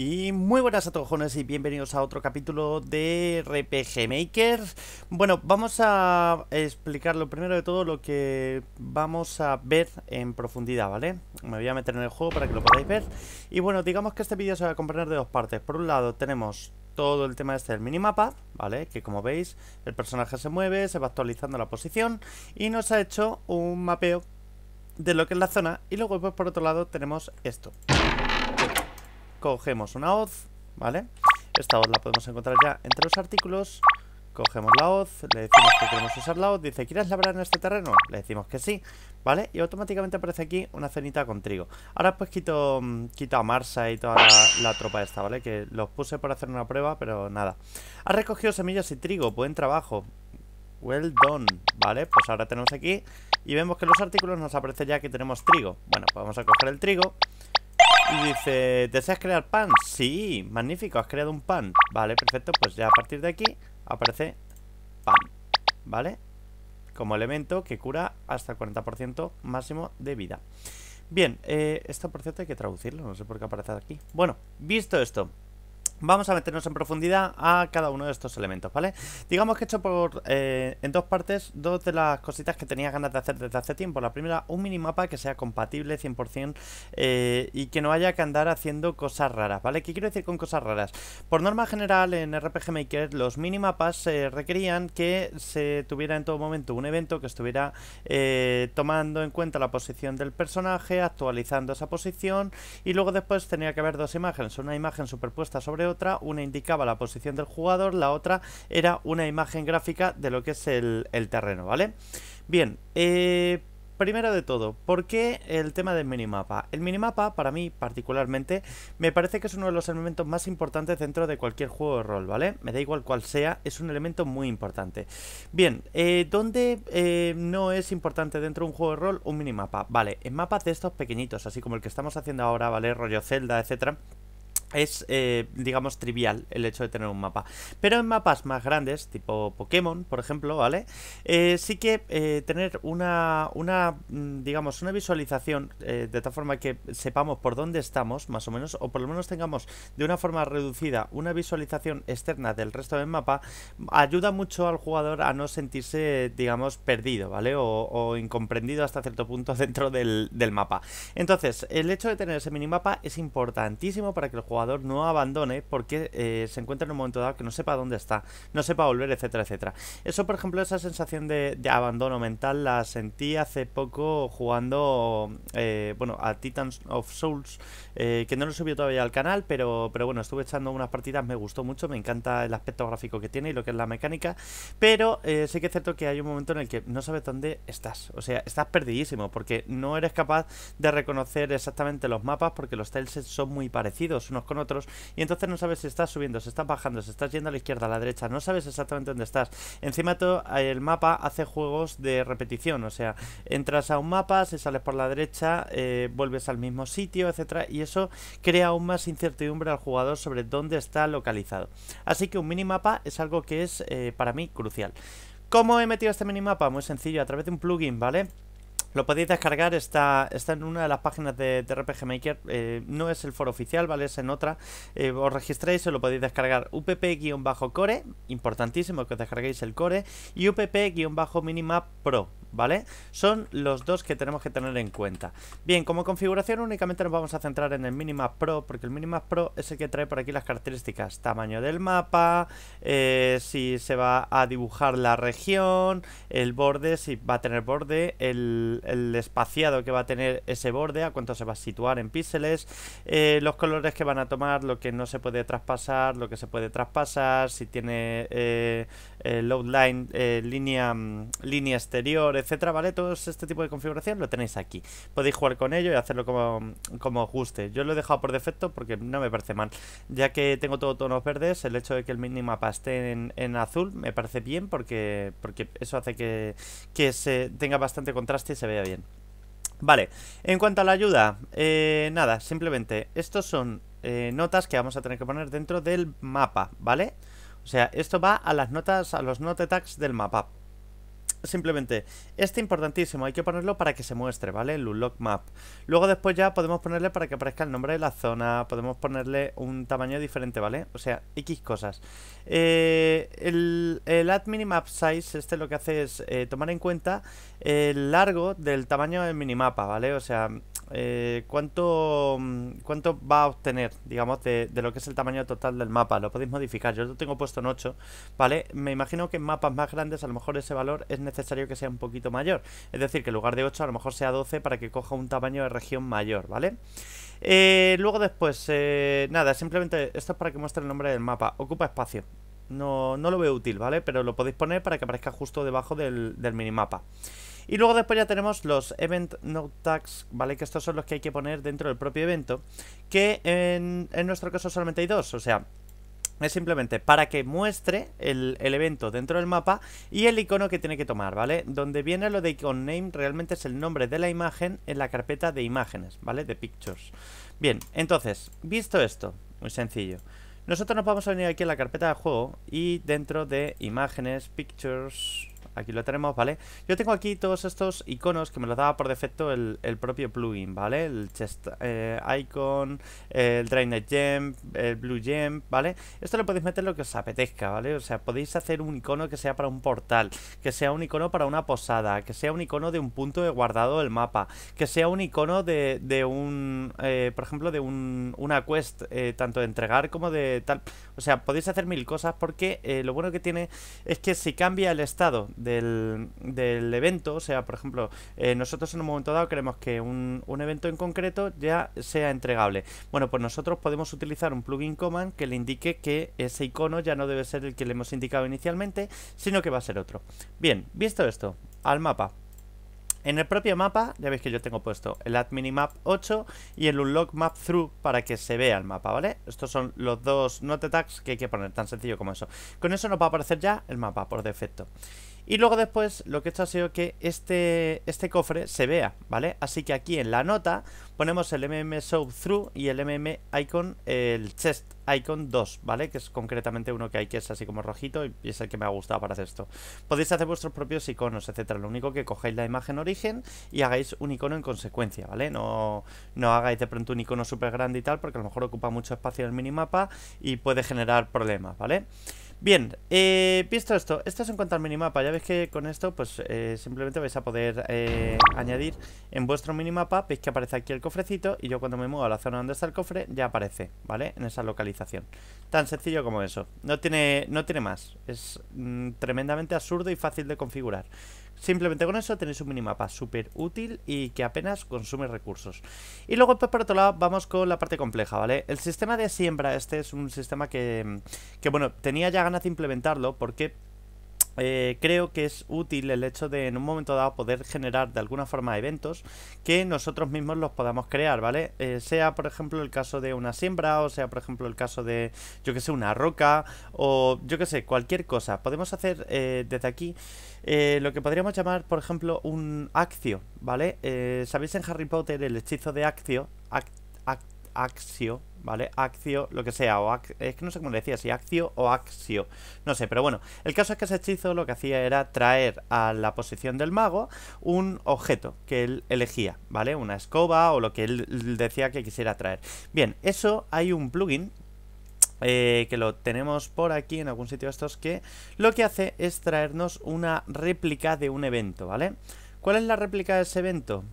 Y muy buenas a todos y bienvenidos a otro capítulo de RPG Maker. Bueno, vamos a explicar lo primero de todo lo que vamos a ver en profundidad, ¿vale? Me voy a meter en el juego para que lo podáis ver. Y bueno, digamos que este vídeo se va a comprender de dos partes. Por un lado tenemos todo el tema este del minimapa, ¿vale? Que como veis, el personaje se mueve, se va actualizando la posición y nos ha hecho un mapeo de lo que es la zona. Y luego pues por otro lado tenemos esto. Cogemos una hoz, ¿vale? Esta hoz la podemos encontrar ya entre los artículos. Cogemos la hoz, le decimos que queremos usar la hoz. Dice, ¿quieres labrar en este terreno? Le decimos que sí, ¿vale? Y automáticamente aparece aquí una cenita con trigo. Ahora pues quito, mm, quito a Marsa y toda la, tropa esta, ¿vale? Que los puse para hacer una prueba, pero nada. Ha recogido semillas y trigo, buen trabajo. Well done, ¿vale? Pues ahora tenemos aquí y vemos que en los artículos nos aparece ya que tenemos trigo. Bueno, pues vamos a coger el trigo, y dice, ¿deseas crear pan? Sí, magnífico, has creado un pan Vale, perfecto, pues ya a partir de aquí aparece pan ¿Vale? Como elemento que cura hasta el 40% máximo de vida Bien, eh, esto por cierto hay que traducirlo, no sé por qué aparece aquí Bueno, visto esto Vamos a meternos en profundidad a cada uno de estos elementos, ¿vale? Digamos que he hecho por, eh, en dos partes dos de las cositas que tenía ganas de hacer desde hace tiempo. La primera, un minimapa que sea compatible 100% eh, y que no haya que andar haciendo cosas raras, ¿vale? ¿Qué quiero decir con cosas raras? Por norma general en RPG Maker los minimapas se requerían que se tuviera en todo momento un evento que estuviera eh, tomando en cuenta la posición del personaje, actualizando esa posición y luego después tenía que haber dos imágenes, una imagen superpuesta sobre otra, una indicaba la posición del jugador, la otra era una imagen gráfica de lo que es el, terreno, ¿vale? Bien, eh, Primero de todo, ¿por qué el tema del minimapa? El minimapa, para mí particularmente, me parece que es uno de los elementos más importantes dentro de cualquier juego de rol, ¿vale? Me da igual cual sea, es un elemento muy importante. Bien, eh, ¿dónde eh, no es importante dentro de un juego de rol un minimapa? Vale, en mapas de estos pequeñitos, así como el que estamos haciendo ahora, ¿vale? Rollo Zelda, etcétera es, eh, digamos, trivial el hecho de tener un mapa. Pero en mapas más grandes, tipo Pokémon, por ejemplo, ¿vale? Eh, sí que eh, tener una, una, mm, digamos, una visualización de tal forma que sepamos por dónde estamos, más o menos, o por lo menos tengamos de una forma reducida una visualización externa del resto del mapa, ayuda mucho al jugador a no sentirse, digamos, perdido, ¿vale? O, incomprendido hasta cierto punto dentro del, del mapa. Entonces, el hecho de tener ese minimapa es importantísimo para que el jugador no abandone porque eh, se encuentra en un momento dado que no sepa dónde está, no sepa volver, etcétera, etcétera. Eso, por ejemplo, esa sensación de, abandono mental la sentí hace poco jugando, eh, bueno, a Titans of Souls, eh, que no lo subió todavía al canal, pero, pero bueno, estuve echando unas partidas, me gustó mucho, me encanta el aspecto gráfico que tiene y lo que es la mecánica, pero sí que es cierto que hay un momento en el que no sabes dónde estás, o sea, estás perdidísimo porque no eres capaz de reconocer exactamente los mapas porque los tiles son muy parecidos unos con otros y entonces no sabes si estás subiendo, si estás bajando, si estás yendo a la izquierda, a la derecha, no sabes exactamente dónde estás. Encima todo eh, el mapa hace juegos de repetición, o sea, entras a un mapa, si sales por la derecha, eh, vuelves al mismo sitio, etcétera, y eso crea aún más incertidumbre al jugador sobre dónde está localizado. Así que un minimapa es algo que es eh, para mí crucial. ¿Cómo he metido este minimapa? Muy sencillo, a través de un plugin, ¿vale? Lo podéis descargar, está, está en una de las páginas de, RPG Maker. Eh, no es el foro oficial, ¿vale? Es en otra. Eh, os registráis, se lo podéis descargar upp-core, importantísimo que os descarguéis el core, y upp-minimap pro, ¿vale? Son los dos que tenemos que tener en cuenta. Bien, como configuración únicamente nos vamos a centrar en el Minimap Pro, porque el Minimap Pro es el que trae por aquí las características, tamaño del mapa, eh, si se va a dibujar la región, el borde, si va a tener borde, el, el espaciado que va a tener ese borde, a cuánto se va a situar en píxeles, eh, los colores que van a tomar, lo que no se puede traspasar, lo que se puede traspasar, si tiene eh, eh, load line, eh, línea, mm, línea exterior, etcétera, ¿vale? Todo este tipo de configuración lo tenéis aquí. Podéis jugar con ello y hacerlo como, os guste. Yo lo he dejado por defecto porque no me parece mal. Ya que tengo todo tonos verdes, el hecho de que el minimapa esté en, azul me parece bien porque, porque eso hace que, que se tenga bastante contraste y se vea bien. Vale, en cuanto a la ayuda, eh, nada, simplemente estos son notas que vamos a tener que poner dentro del mapa, ¿vale? vale o sea, esto va a las notas, a los note tags del mapa. Simplemente, este importantísimo, hay que ponerlo para que se muestre, ¿vale? El unlock map. Luego después ya podemos ponerle para que aparezca el nombre de la zona, podemos ponerle un tamaño diferente, ¿vale? O sea, X cosas. Eh, el, el add Map size, este lo que hace es eh, tomar en cuenta el largo del tamaño del minimapa, ¿vale? O sea, eh, ¿cuánto, mm, ¿cuánto va a obtener, digamos, de, lo que es el tamaño total del mapa? Lo podéis modificar, yo lo tengo puesto en 8, ¿vale? Me imagino que en mapas más grandes a lo mejor ese valor es necesario que sea un poquito mayor, es decir, que en lugar de 8 a lo mejor sea 12 para que coja un tamaño de región mayor, ¿vale? Eh, luego después, eh, nada, simplemente esto es para que muestre el nombre del mapa, ocupa espacio, no, no lo veo útil, ¿vale? Pero lo podéis poner para que aparezca justo debajo del, del minimapa. Y luego después ya tenemos los Event Note Tags, ¿vale? Que estos son los que hay que poner dentro del propio evento, que en, nuestro caso solamente hay dos, o sea, es simplemente para que muestre el, el, evento dentro del mapa y el icono que tiene que tomar, ¿vale? Donde viene lo de icon name realmente es el nombre de la imagen en la carpeta de imágenes, ¿vale? De pictures. Bien, entonces, visto esto, muy sencillo. Nosotros nos vamos a venir aquí a la carpeta de juego y dentro de imágenes, pictures, Aquí lo tenemos, ¿vale? Yo tengo aquí todos estos iconos que me los daba por defecto el, el propio plugin, ¿vale? El chest eh, icon, el drainage Gem, el Blue Gem, ¿vale? Esto lo podéis meter lo que os apetezca, ¿vale? O sea, podéis hacer un icono que sea para un portal, que sea un icono para una posada, que sea un icono de un punto de guardado del mapa, que sea un icono de, un, eh, por ejemplo, de un, una quest, eh, tanto de entregar como de tal. O sea, podéis hacer mil cosas porque lo bueno que tiene es que si cambia el estado de del, evento. O sea, por ejemplo, eh, nosotros en un momento dado queremos que un, evento en concreto ya sea entregable. Bueno, pues nosotros podemos utilizar un plugin command que le indique que ese icono ya no debe ser el que le hemos indicado inicialmente, sino que va a ser otro. Bien, visto esto, al mapa. En el propio mapa, ya veis que yo tengo puesto el admin map 8 y el Unlock Map Through para que se vea el mapa, ¿vale? Estos son los dos note tags que hay que poner, tan sencillo como eso. Con eso nos va a aparecer ya el mapa por defecto. Y luego después lo que he hecho ha sido que este, este cofre se vea, ¿vale? Así que aquí en la nota ponemos el MM Show Through y el MM Icon, el Chest Icon 2, ¿vale? Que es concretamente uno que hay que es así como rojito y es el que me ha gustado para hacer esto. Podéis hacer vuestros propios iconos, etcétera. Lo único que cogéis la imagen origen y hagáis un icono en consecuencia, ¿vale? No, no hagáis de pronto un icono súper grande y tal porque a lo mejor ocupa mucho espacio en el minimapa y puede generar problemas, ¿vale? vale Bien, eh, visto esto, esto es en cuanto al minimapa. Ya veis que con esto, pues eh, simplemente vais a poder eh, añadir en vuestro minimapa. Veis que aparece aquí el cofrecito y yo cuando me muevo a la zona donde está el cofre, ya aparece, ¿vale? En esa localización. Tan sencillo como eso. No tiene, no tiene más. Es mm, tremendamente absurdo y fácil de configurar. Simplemente con eso tenéis un minimapa súper útil y que apenas consume recursos. Y luego, pues por otro lado, vamos con la parte compleja, ¿vale? El sistema de siembra, este es un sistema que, que bueno, tenía ya ganas de implementarlo porque eh, creo que es útil el hecho de en un momento dado poder generar de alguna forma eventos que nosotros mismos los podamos crear, ¿vale? Eh, sea por ejemplo el caso de una siembra o sea por ejemplo el caso de, yo que sé, una roca o yo que sé, cualquier cosa. Podemos hacer eh, desde aquí lo que podríamos llamar por ejemplo un accio, ¿vale? ¿Sabéis en Harry Potter el hechizo de accio? Accio, ¿vale? Accio, lo que sea, o es que no sé cómo le decía, si Accio o accio no sé, pero bueno, el caso es que ese hechizo lo que hacía era traer a la posición del mago un objeto que él elegía, ¿vale? Una escoba o lo que él decía que quisiera traer. Bien, eso hay un plugin eh, que lo tenemos por aquí en algún sitio estos que lo que hace es traernos una réplica de un evento, ¿vale? ¿Cuál es la réplica de ese evento?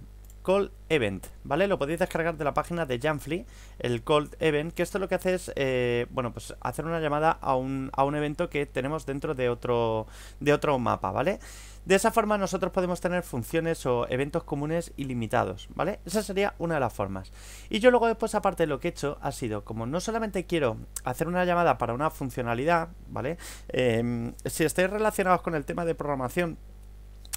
call Event, ¿vale? Lo podéis descargar de la página de Jamfly, el Cold Event, que esto lo que hace es, eh, bueno, pues hacer una llamada a un, evento que tenemos dentro de otro, de otro mapa, ¿vale? De esa forma nosotros podemos tener funciones o eventos comunes ilimitados, ¿vale? Esa sería una de las formas. Y yo luego después aparte lo que he hecho ha sido, como no solamente quiero hacer una llamada para una funcionalidad, ¿vale? Em, si estáis relacionados con el tema de programación,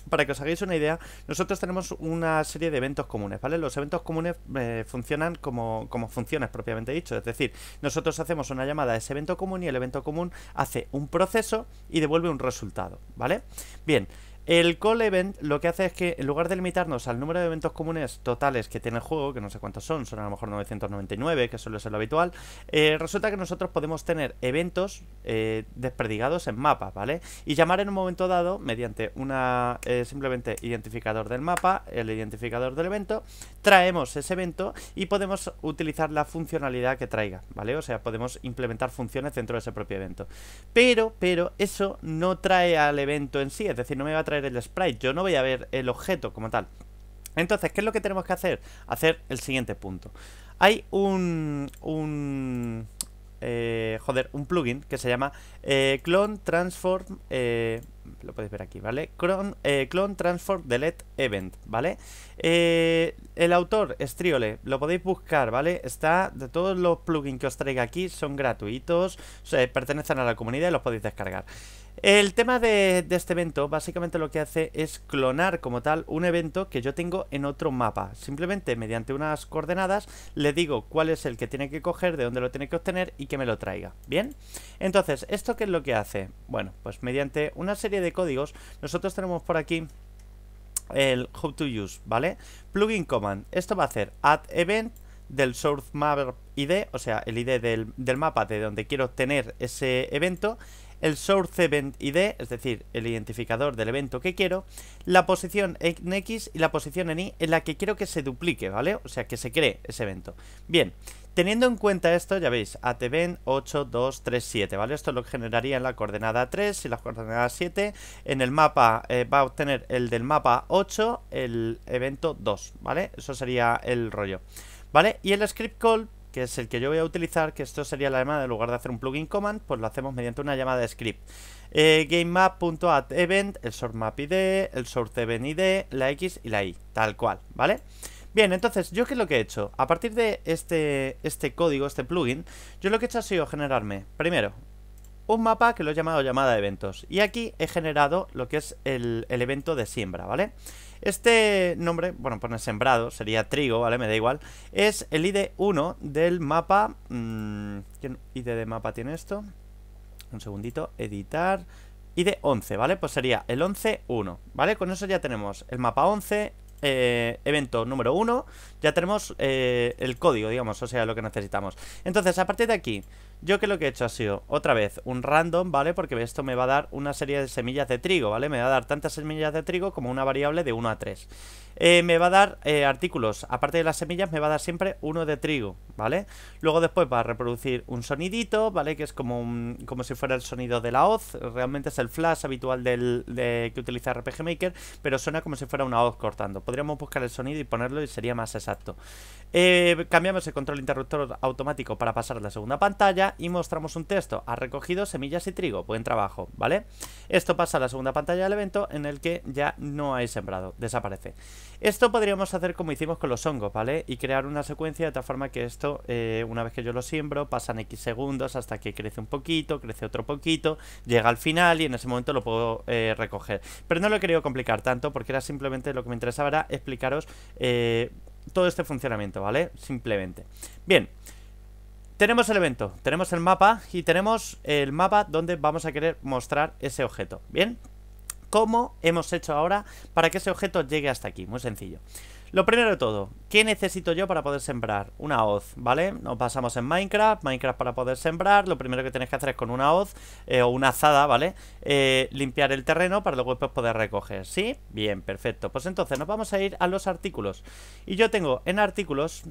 para que os hagáis una idea, nosotros tenemos una serie de eventos comunes, ¿vale? Los eventos comunes eh, funcionan como, como funciones propiamente dicho, es decir, nosotros hacemos una llamada a ese evento común y el evento común hace un proceso y devuelve un resultado, ¿vale? Bien, el Call Event lo que hace es que, en lugar de limitarnos al número de eventos comunes totales que tiene el juego, que no sé cuántos son, son a lo mejor 999, que suele ser lo habitual, eh, resulta que nosotros podemos tener eventos eh, desperdigados en mapas, ¿vale? Y llamar en un momento dado, mediante una eh, simplemente identificador del mapa, el identificador del evento, traemos ese evento y podemos utilizar la funcionalidad que traiga, ¿vale? O sea, podemos implementar funciones dentro de ese propio evento. Pero, pero, eso no trae al evento en sí, es decir, no me va a traer el sprite, yo no voy a ver el objeto como tal. Entonces, ¿qué es lo que tenemos que hacer? Hacer el siguiente punto. Hay un... un eh, joder, un plugin que se llama eh, Clone Transform... Eh, lo podéis ver aquí, ¿vale? Eh, Clone, Transform Delete Event, ¿vale? Eh, el autor, Triole, lo podéis buscar, ¿vale? Está, de todos los plugins que os traigo aquí son gratuitos, o pertenecen a la comunidad y los podéis descargar. El tema de, de, este evento básicamente lo que hace es clonar como tal un evento que yo tengo en otro mapa. Simplemente mediante unas coordenadas le digo cuál es el que tiene que coger, de dónde lo tiene que obtener y que me lo traiga. ¿Bien? Entonces, ¿esto qué es lo que hace? Bueno, pues mediante una serie de códigos, nosotros tenemos por aquí el how to use, ¿vale? Plugin command. Esto va a hacer add event del source map ID, o sea, el ID del, del mapa de donde quiero obtener ese evento el source event ID, es decir, el identificador del evento que quiero, la posición en X y la posición en Y en la que quiero que se duplique, ¿vale? O sea, que se cree ese evento. Bien, teniendo en cuenta esto, ya veis, atben 8237, ¿vale? Esto lo generaría en la coordenada 3 y la coordenada 7. En el mapa eh, va a obtener el del mapa 8, el evento 2, ¿vale? Eso sería el rollo. ¿Vale? Y el script call que es el que yo voy a utilizar, que esto sería la llamada, en lugar de hacer un plugin command, pues lo hacemos mediante una llamada de script. Eh, event el map ID, el id, la X y la Y, tal cual, ¿vale? Bien, entonces, ¿yo qué es lo que he hecho? A partir de este, este código, este plugin, yo lo que he hecho ha sido generarme, primero, un mapa que lo he llamado llamada de eventos. Y aquí he generado lo que es el, evento de siembra, ¿vale? vale este nombre, bueno, poner pues sembrado, sería trigo, ¿vale? Me da igual. Es el ID 1 del mapa... Mmm, ¿Qué ID de mapa tiene esto? Un segundito, editar... ID 11, ¿vale? Pues sería el 11-1, ¿vale? Con eso ya tenemos el mapa 11, eh, evento número 1, ya tenemos eh, el código, digamos, o sea, lo que necesitamos. Entonces, a partir de aquí, yo que lo que he hecho ha sido, otra vez, un random, ¿vale? Porque esto me va a dar una serie de semillas de trigo, ¿vale? Me va a dar tantas semillas de trigo como una variable de 1 a 3 eh, Me va a dar eh, artículos, aparte de las semillas me va a dar siempre uno de trigo, ¿vale? Luego después va a reproducir un sonidito, ¿vale? Que es como, como si fuera el sonido de la hoz Realmente es el flash habitual de, que utiliza RPG Maker Pero suena como si fuera una hoz cortando Podríamos buscar el sonido y ponerlo y sería más exacto eh, Cambiamos el control interruptor automático para pasar a la segunda pantalla y mostramos un texto. Ha recogido semillas y trigo. Buen trabajo, ¿vale? Esto pasa a la segunda pantalla del evento en el que ya no hay sembrado. Desaparece. Esto podríamos hacer como hicimos con los hongos, ¿vale? Y crear una secuencia de tal forma que esto, eh, una vez que yo lo siembro, pasan X segundos hasta que crece un poquito, crece otro poquito, llega al final y en ese momento lo puedo eh, recoger. Pero no lo he querido complicar tanto porque era simplemente lo que me interesaba era explicaros eh, todo este funcionamiento, ¿vale? Simplemente. Bien. Tenemos el evento, tenemos el mapa y tenemos el mapa donde vamos a querer mostrar ese objeto. Bien, ¿cómo hemos hecho ahora para que ese objeto llegue hasta aquí? Muy sencillo. Lo primero de todo, ¿qué necesito yo para poder sembrar? Una hoz, ¿vale? Nos pasamos en Minecraft, Minecraft para poder sembrar, lo primero que tienes que hacer es con una hoz eh, o una azada, ¿vale? Eh, limpiar el terreno para luego poder recoger, ¿sí? Bien, perfecto. Pues entonces nos vamos a ir a los artículos. Y yo tengo en artículos,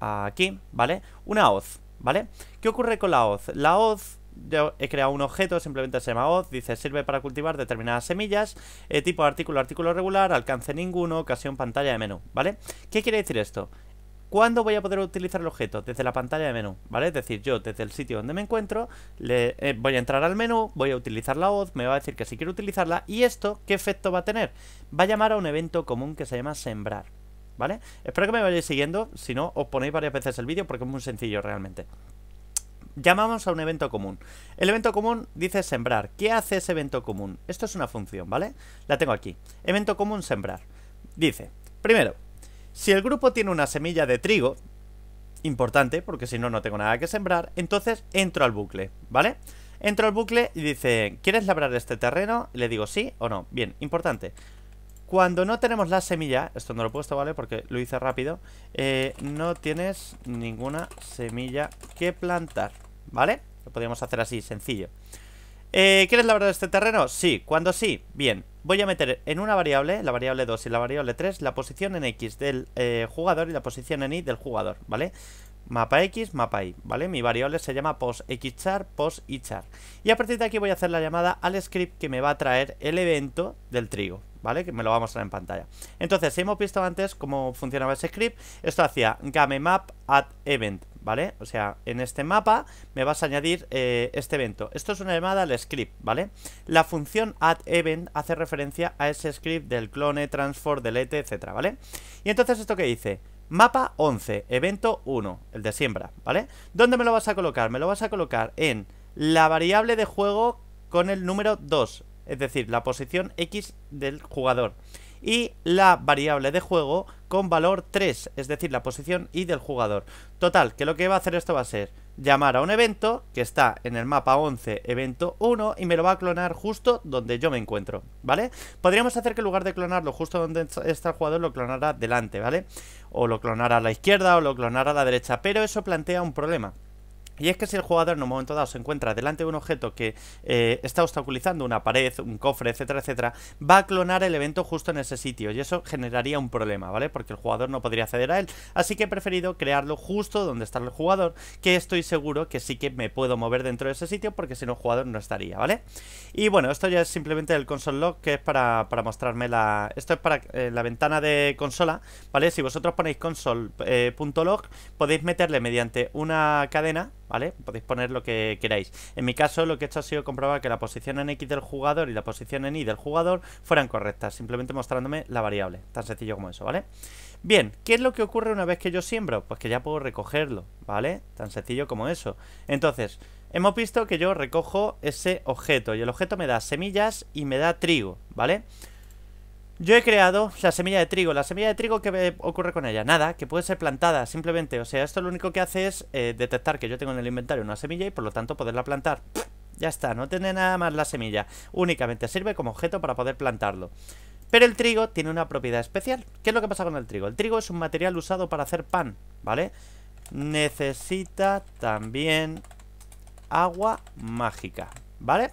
aquí, ¿vale? Una hoz. ¿vale? ¿Qué ocurre con la hoz? La hoz yo he creado un objeto, simplemente se llama Oz, dice sirve para cultivar determinadas semillas, eh, tipo artículo, artículo regular, alcance ninguno, ocasión pantalla de menú, ¿vale? ¿Qué quiere decir esto? ¿Cuándo voy a poder utilizar el objeto? Desde la pantalla de menú, ¿vale? Es decir, yo desde el sitio donde me encuentro, eh, voy a entrar al menú, voy a utilizar la hoz, me va a decir que si quiero utilizarla, y esto, ¿qué efecto va a tener? Va a llamar a un evento común que se llama sembrar, ¿vale? Espero que me vayáis siguiendo, si no, os ponéis varias veces el vídeo porque es muy sencillo realmente. Llamamos a un evento común. El evento común dice sembrar. ¿Qué hace ese evento común? Esto es una función, ¿vale? La tengo aquí. Evento común sembrar. Dice, primero, si el grupo tiene una semilla de trigo, importante, porque si no, no tengo nada que sembrar, entonces entro al bucle, ¿vale? Entro al bucle y dice, ¿quieres labrar este terreno? le digo sí o no. Bien, importante. Cuando no tenemos la semilla, esto no lo he puesto, ¿vale? Porque lo hice rápido eh, No tienes ninguna semilla que plantar, ¿vale? Lo podríamos hacer así, sencillo eh, ¿Quieres labrar este terreno? Sí, cuando sí, bien Voy a meter en una variable, la variable 2 y la variable 3 La posición en X del eh, jugador y la posición en Y del jugador, ¿vale? Mapa X, mapa Y, ¿vale? Mi variable se llama posXchar, posychar. Y a partir de aquí voy a hacer la llamada al script que me va a traer el evento del trigo ¿vale? Que me lo va a mostrar en pantalla. Entonces, hemos visto antes cómo funcionaba ese script. Esto hacía game map at event, ¿vale? O sea, en este mapa me vas a añadir eh, este evento. Esto es una llamada al script, ¿vale? La función add event hace referencia a ese script del clone, transform, delete, etcétera, ¿vale? Y entonces, ¿esto qué dice? Mapa 11, evento 1, el de siembra, ¿vale? ¿Dónde me lo vas a colocar? Me lo vas a colocar en la variable de juego con el número 2, es decir, la posición X del jugador. Y la variable de juego con valor 3, es decir, la posición Y del jugador. Total, que lo que va a hacer esto va a ser llamar a un evento que está en el mapa 11, evento 1, y me lo va a clonar justo donde yo me encuentro, ¿vale? Podríamos hacer que en lugar de clonarlo justo donde está el jugador, lo clonara delante, ¿vale? O lo clonara a la izquierda o lo clonara a la derecha, pero eso plantea un problema. Y es que si el jugador en un momento dado se encuentra delante de un objeto que eh, está obstaculizando una pared, un cofre, etcétera, etcétera, va a clonar el evento justo en ese sitio y eso generaría un problema, ¿vale? Porque el jugador no podría acceder a él. Así que he preferido crearlo justo donde está el jugador, que estoy seguro que sí que me puedo mover dentro de ese sitio porque si no el jugador no estaría, ¿vale? Y bueno, esto ya es simplemente el console que es para, mostrarme la... Esto es para eh, la ventana de consola, ¿vale? Si vosotros ponéis console.log eh, podéis meterle mediante una cadena ¿vale? Podéis poner lo que queráis. En mi caso lo que he hecho ha sido comprobar que la posición en X del jugador y la posición en Y del jugador fueran correctas, simplemente mostrándome la variable, tan sencillo como eso, ¿vale? Bien, ¿qué es lo que ocurre una vez que yo siembro? Pues que ya puedo recogerlo, ¿vale? Tan sencillo como eso. Entonces, hemos visto que yo recojo ese objeto y el objeto me da semillas y me da trigo, ¿vale? vale yo he creado la semilla de trigo. La semilla de trigo, ¿qué eh, ocurre con ella? Nada, que puede ser plantada, simplemente. O sea, esto lo único que hace es eh, detectar que yo tengo en el inventario una semilla y por lo tanto poderla plantar. Ya está, no tiene nada más la semilla. Únicamente sirve como objeto para poder plantarlo. Pero el trigo tiene una propiedad especial. ¿Qué es lo que pasa con el trigo? El trigo es un material usado para hacer pan, ¿vale? Necesita también agua mágica, ¿vale?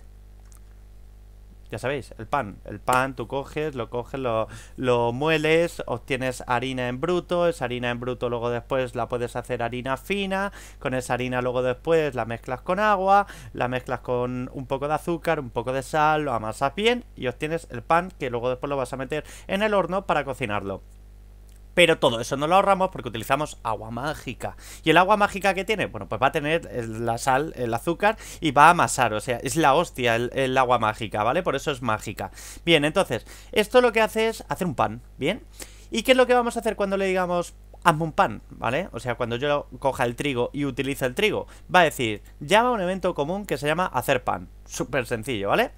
ya sabéis, el pan. El pan tú coges, lo coges, lo, lo, mueles, obtienes harina en bruto, esa harina en bruto luego después la puedes hacer harina fina, con esa harina luego después la mezclas con agua, la mezclas con un poco de azúcar, un poco de sal, lo amasas bien y obtienes el pan que luego después lo vas a meter en el horno para cocinarlo. Pero todo eso no lo ahorramos porque utilizamos agua mágica. ¿Y el agua mágica que tiene? Bueno, pues va a tener la sal, el azúcar y va a amasar. O sea, es la hostia el, agua mágica, ¿vale? Por eso es mágica. Bien, entonces, esto lo que hace es hacer un pan, ¿bien? ¿Y qué es lo que vamos a hacer cuando le digamos hazme un pan, ¿vale? O sea, cuando yo coja el trigo y utilice el trigo, va a decir, llama a un evento común que se llama hacer pan. Súper sencillo, ¿vale?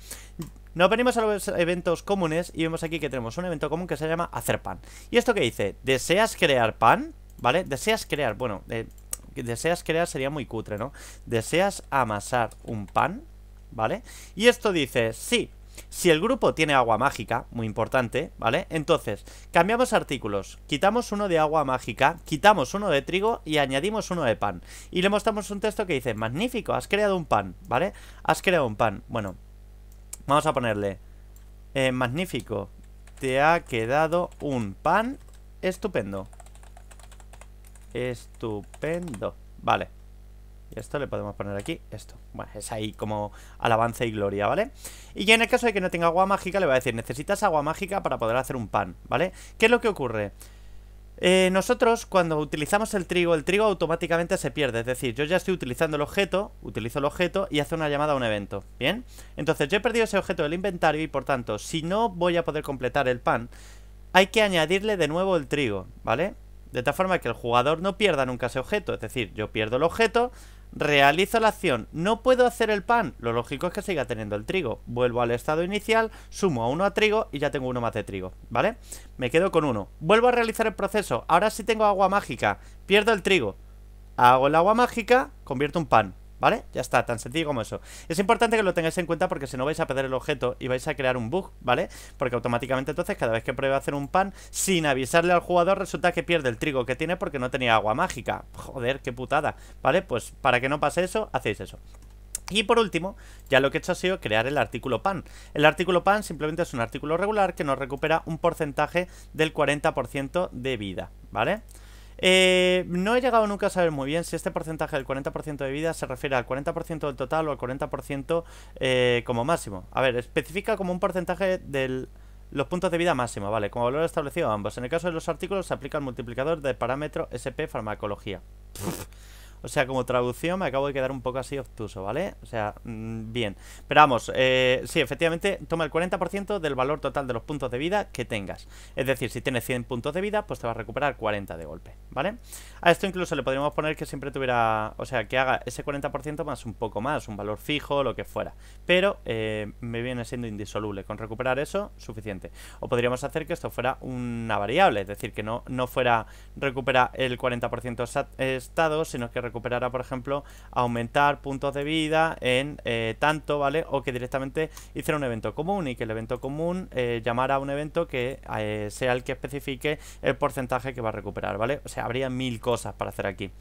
Nos venimos a los eventos comunes y vemos aquí que tenemos un evento común que se llama hacer pan. ¿Y esto que dice? ¿Deseas crear pan? ¿Vale? ¿Deseas crear? Bueno, eh, deseas crear sería muy cutre, ¿no? ¿Deseas amasar un pan? ¿Vale? Y esto dice, sí, si el grupo tiene agua mágica, muy importante, ¿vale? Entonces, cambiamos artículos, quitamos uno de agua mágica, quitamos uno de trigo y añadimos uno de pan. Y le mostramos un texto que dice, magnífico, has creado un pan, ¿vale? Has creado un pan. Bueno, Vamos a ponerle eh, Magnífico Te ha quedado un pan Estupendo Estupendo Vale y esto le podemos poner aquí, esto Bueno, es ahí como alabanza y gloria, ¿vale? Y ya en el caso de que no tenga agua mágica Le va a decir, necesitas agua mágica para poder hacer un pan, ¿vale? ¿Qué es lo que ocurre? Eh, nosotros cuando utilizamos el trigo, el trigo automáticamente se pierde, es decir, yo ya estoy utilizando el objeto, utilizo el objeto y hace una llamada a un evento, ¿bien? Entonces yo he perdido ese objeto del inventario y por tanto, si no voy a poder completar el pan, hay que añadirle de nuevo el trigo, ¿vale? De tal forma que el jugador no pierda nunca ese objeto, es decir, yo pierdo el objeto, Realizo la acción, no puedo hacer el pan, lo lógico es que siga teniendo el trigo. Vuelvo al estado inicial, sumo a uno a trigo y ya tengo uno más de trigo, ¿vale? Me quedo con uno. Vuelvo a realizar el proceso, ahora sí tengo agua mágica, pierdo el trigo. Hago el agua mágica, convierto un pan. ¿Vale? Ya está, tan sencillo como eso Es importante que lo tengáis en cuenta porque si no vais a perder el objeto Y vais a crear un bug, ¿vale? Porque automáticamente entonces cada vez que pruebe a hacer un pan Sin avisarle al jugador resulta que pierde el trigo que tiene Porque no tenía agua mágica Joder, qué putada, ¿vale? Pues para que no pase eso, hacéis eso y por último, ya lo que he hecho ha sido crear el artículo PAN. El artículo PAN simplemente es un artículo regular que nos recupera un porcentaje del 40% de vida, ¿vale? vale eh, no he llegado nunca a saber muy bien si este porcentaje del 40% de vida se refiere al 40% del total o al 40% eh, como máximo. A ver, especifica como un porcentaje de los puntos de vida máximo, ¿vale? Como valor establecido ambos. En el caso de los artículos se aplica el multiplicador de parámetro SP farmacología. O sea, como traducción me acabo de quedar un poco así obtuso, ¿vale? O sea, mm, bien. Pero vamos, eh, sí, efectivamente, toma el 40% del valor total de los puntos de vida que tengas. Es decir, si tienes 100 puntos de vida, pues te vas a recuperar 40 de golpe, ¿vale? A esto incluso le podríamos poner que siempre tuviera, o sea, que haga ese 40% más un poco más, un valor fijo, lo que fuera. Pero eh, me viene siendo indisoluble. Con recuperar eso, suficiente. O podríamos hacer que esto fuera una variable, es decir, que no, no fuera recupera el 40% eh, estado, sino que Recuperará, por ejemplo, aumentar puntos de vida en eh, tanto, ¿vale? O que directamente hiciera un evento común y que el evento común eh, llamara a un evento que eh, sea el que especifique el porcentaje que va a recuperar, ¿vale? O sea, habría mil cosas para hacer aquí.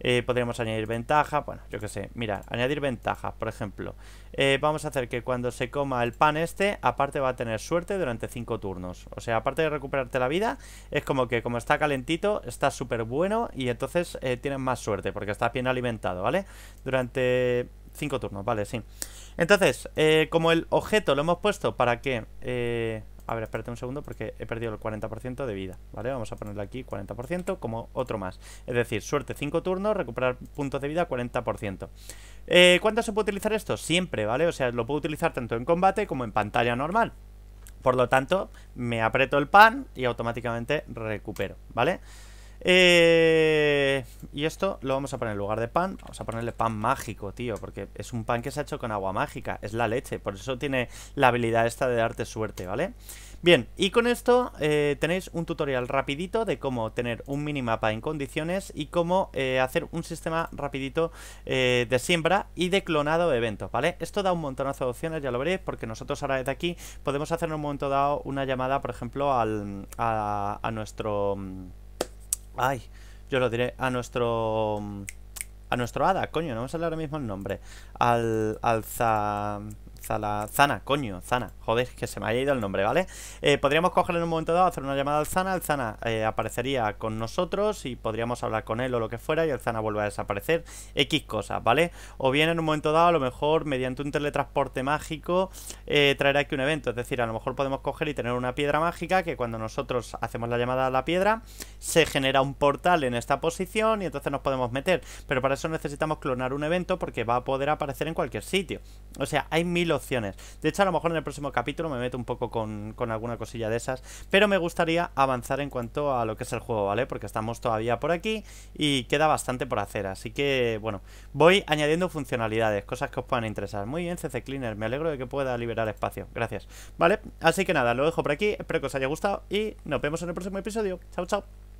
Eh, podríamos añadir ventaja, bueno, yo qué sé, mirad, añadir ventaja, por ejemplo. Eh, vamos a hacer que cuando se coma el pan este, aparte va a tener suerte durante 5 turnos. O sea, aparte de recuperarte la vida, es como que como está calentito, está súper bueno y entonces eh, tienes más suerte porque estás bien alimentado, ¿vale? Durante 5 turnos, vale, sí. Entonces, como el objeto lo hemos puesto para que a ver, espérate un segundo porque he perdido el 40% de vida, ¿vale? Vamos a ponerle aquí 40% como otro más. Es decir, suerte 5 turnos, recuperar puntos de vida 40%. Eh, ¿Cuánto se puede utilizar esto? Siempre, ¿vale? O sea, lo puedo utilizar tanto en combate como en pantalla normal. Por lo tanto, me aprieto el pan y automáticamente recupero, ¿vale? vale eh, y esto lo vamos a poner en lugar de pan. Vamos a ponerle pan mágico, tío. Porque es un pan que se ha hecho con agua mágica. Es la leche. Por eso tiene la habilidad esta de darte suerte, ¿vale? Bien, y con esto eh, tenéis un tutorial rapidito de cómo tener un minimapa en condiciones y cómo eh, hacer un sistema rapidito de siembra y de clonado de eventos, ¿vale? Esto da un montonazo de opciones, ya lo veréis, porque nosotros ahora desde aquí podemos hacer en un momento dado una llamada, por ejemplo, al, a, a nuestro... Mm, Ay, yo lo diré a nuestro... A nuestro hada, coño, no vamos a hablar ahora mismo el nombre. Al... Alza... Zana, coño, Zana Joder, que se me ha ido el nombre, ¿vale? Eh, podríamos coger en un momento dado, hacer una llamada al Zana El Zana eh, aparecería con nosotros Y podríamos hablar con él o lo que fuera Y el Zana vuelve a desaparecer, X cosas, ¿vale? O bien en un momento dado, a lo mejor Mediante un teletransporte mágico eh, Traerá aquí un evento, es decir, a lo mejor podemos coger Y tener una piedra mágica que cuando nosotros Hacemos la llamada a la piedra, se genera Un portal en esta posición y entonces nos podemos meter, pero para eso necesitamos Clonar un evento porque va a poder aparecer En cualquier sitio, o sea, hay mil opciones. De hecho, a lo mejor en el próximo capítulo me meto un poco con, con alguna cosilla de esas. Pero me gustaría avanzar en cuanto a lo que es el juego, ¿vale? Porque estamos todavía por aquí y queda bastante por hacer. Así que, bueno, voy añadiendo funcionalidades, cosas que os puedan interesar. Muy bien, CC Cleaner, me alegro de que pueda liberar espacio. Gracias. ¿Vale? Así que nada, lo dejo por aquí. Espero que os haya gustado y nos vemos en el próximo episodio. Chao, chao.